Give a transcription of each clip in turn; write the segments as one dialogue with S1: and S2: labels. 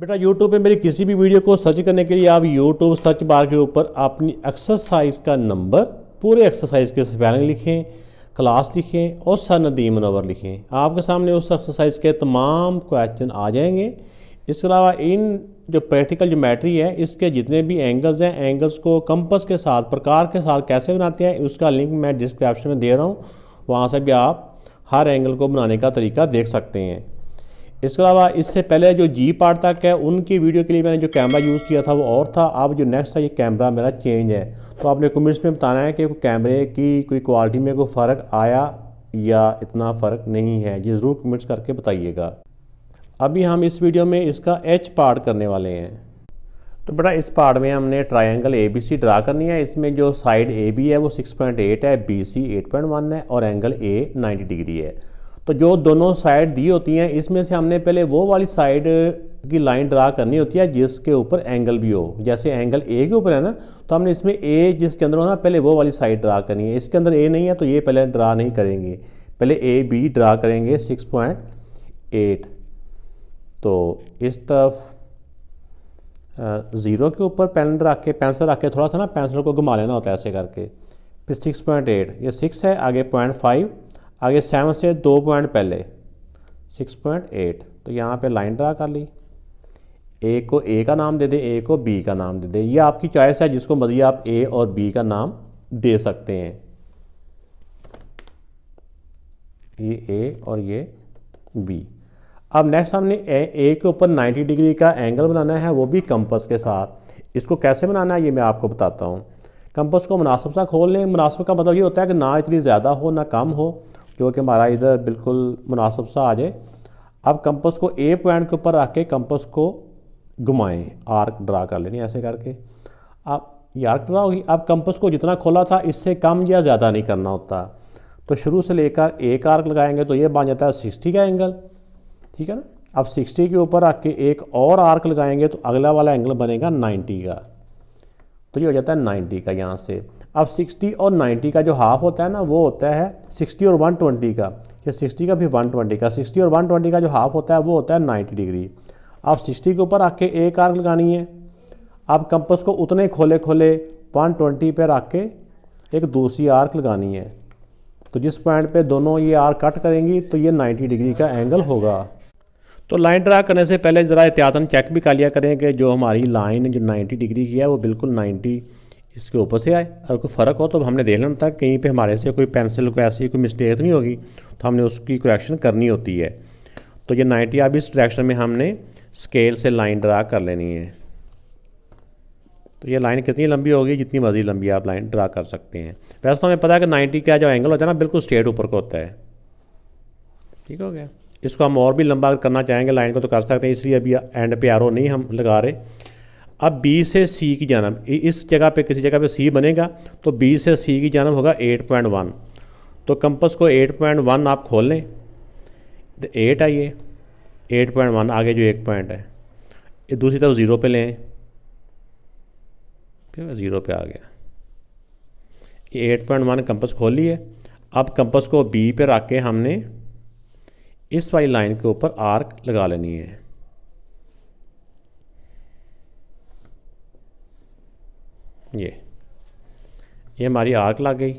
S1: बेटा यूट्यूब पे मेरी किसी भी वीडियो को सर्च करने के लिए आप यूट्यूब सर्च बार के ऊपर अपनी एक्सरसाइज का नंबर पूरे एक्सरसाइज के स्पेलिंग लिखें क्लास लिखें और सन नदीम नवर लिखें आपके सामने उस एक्सरसाइज के तमाम क्वेश्चन आ जाएंगे इसके अलावा इन जो प्रैक्टिकल मैट्री है इसके जितने भी एंगल्स हैं एंगल्स को कंपस के साथ प्रकार के साथ कैसे बनाते हैं उसका लिंक मैं डिस्क्रिप्शन में दे रहा हूँ वहाँ से भी आप हर एंगल को बनाने का तरीका देख सकते हैं इसके अलावा इससे पहले जो जी पार्ट तक है उनकी वीडियो के लिए मैंने जो कैमरा यूज़ किया था वो और था अब जो नेक्स्ट था ये कैमरा मेरा चेंज है तो आपने कमेंट्स में बताना है कि कैमरे की कोई क्वालिटी में कोई फ़र्क आया या इतना फ़र्क नहीं है ये ज़रूर कमेंट्स करके बताइएगा अभी हम इस वीडियो में इसका एच पार्ट करने वाले हैं तो बेटा इस पार्ट में हमने triangle A B C draw करनी है इसमें जो साइड ए बी है वो 6.8 है बी सी 8.1 है और एंगल ए 90 डिग्री है तो जो दोनों साइड दी होती हैं इसमें से हमने पहले वो वाली साइड की लाइन ड्रा करनी होती है जिसके ऊपर एंगल भी हो जैसे एंगल ए के ऊपर है ना तो हमने इसमें ए जिसके अंदर हो ना पहले वो वाली साइड ड्रा करनी है इसके अंदर ए नहीं है तो ये पहले ड्रा नहीं करेंगे पहले ए बी ड्रा करेंगे सिक्स पॉइंट एट तो इस तरफ ज़ीरो के ऊपर पेन रख के पेंसिल रख के थोड़ा सा ना पेंसिल को घुमा लेना होता है ऐसे करके फिर सिक्स पॉइंट एट ये सिक्स है आगे पॉइंट फाइव आगे सेवन से दो पॉइंट पहले सिक्स पॉइंट एट तो यहाँ पे लाइन ड्रा कर ली ए को ए का नाम दे दे ए को बी का नाम दे दे ये आपकी चॉइस है जिसको मर्जी आप ए और बी का नाम दे सकते हैं ये ए और ये बी अब नेक्स्ट हमने ए, ए के ऊपर 90 डिग्री का एंगल बनाना है वो भी कंपस के साथ इसको कैसे बनाना है ये मैं आपको बताता हूँ कंपस को मुनासिब सा खोल लें मुनासिब का मतलब ये होता है कि ना इतनी ज़्यादा हो ना कम हो जो कि हमारा इधर बिल्कुल मुनासिब सा आ जाए अब कंपस को ए पॉइंट के ऊपर रख के कंपस को घुमाएं आर्क ड्रा कर लेनी ऐसे करके अब ये आर्क ड्रा होगी अब कंपस को जितना खोला था इससे कम या ज़्यादा नहीं करना होता तो शुरू से लेकर एक आर्क लगाएंगे तो ये बन जाता है सिक्सटी का एंगल ठीक है ना अब सिक्सटी के ऊपर रख के एक और आर्क लगाएंगे तो अगला वाला एंगल बनेगा नाइन्टी का तो ये हो जाता है नाइन्टी का यहाँ से अब 60 और 90 का जो हाफ होता है ना वो होता है 60 और 120 का या 60 का भी 120 का 60 और 120 का जो हाफ होता है वो होता है 90 डिग्री अब 60 के ऊपर आके के एक आर्क लगानी है अब कंपस को उतने खोले खोले 120 पे रख के एक दूसरी आर्क लगानी है तो जिस पॉइंट पे दोनों ये आर्क कट करेंगी तो ये 90 डिग्री का एंगल होगा तो लाइन ड्रा करने से पहले ज़रा एहतियातन चेक भी कर लिया करें कि जो हमारी लाइन जो नाइन्टी डिग्री की है वो बिल्कुल 90 इसके ऊपर से आए अगर कोई फ़र्क हो तो हमने देख लेना था कहीं पे हमारे से कोई पेंसिल को ऐसी कोई मिस्टेक तो नहीं होगी तो हमने उसकी करेक्शन करनी होती है तो ये नाइन्टी अब इस डायरेक्शन में हमने स्केल से लाइन ड्रा कर लेनी है तो ये लाइन कितनी लंबी होगी जितनी मर्जी लंबी आप लाइन ड्रा कर सकते हैं वैसे तो हमें पता है कि नाइन्टी का जो एंगल होता है ना बिल्कुल स्ट्रेट ऊपर का होता है ठीक हो गया इसको हम और भी लंबा करना चाहेंगे लाइन को तो कर सकते हैं इसलिए अभी एंड पे ओ नहीं हम लगा रहे अब बी से सी की जानब इस जगह पे किसी जगह पे सी बनेगा तो बी से सी की जानब होगा 8.1 तो कंपस को 8.1 आप खोल लें तो एट आइए 8.1 आगे जो एक पॉइंट है दूसरी तरफ ज़ीरो पे लें ज़ीरो पे आ गया ये 8.1 कंपस खोल लिए अब कंपस को बी पे रख के हमने इस वाली लाइन के ऊपर आर्क लगा लेनी है ये ये हमारी आर्क लग गई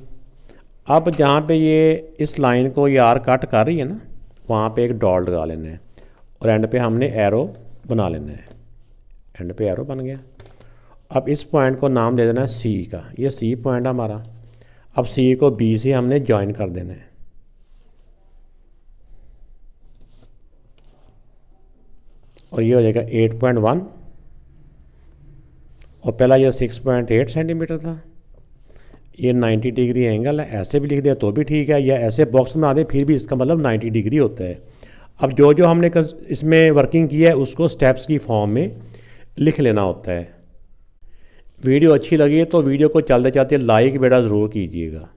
S1: अब जहाँ पे ये इस लाइन को ये आर कट कर रही है ना वहाँ पे एक डॉल लगा लेना है और एंड पे हमने एरो बना लेना है एंड पे एरो बन गया अब इस पॉइंट को नाम दे देना है सी का ये सी पॉइंट है हमारा अब सी को बी से हमने ज्वाइन कर देना है और ये हो जाएगा एट पॉइंट वन और पहला ये 6.8 सेंटीमीटर था ये 90 डिग्री एंगल है ऐसे भी लिख दिया तो भी ठीक है या ऐसे बॉक्स में दें फिर भी इसका मतलब 90 डिग्री होता है अब जो जो हमने इसमें वर्किंग की है उसको स्टेप्स की फॉर्म में लिख लेना होता है वीडियो अच्छी लगी है तो वीडियो को चलते चलते लाइक बेटा ज़रूर कीजिएगा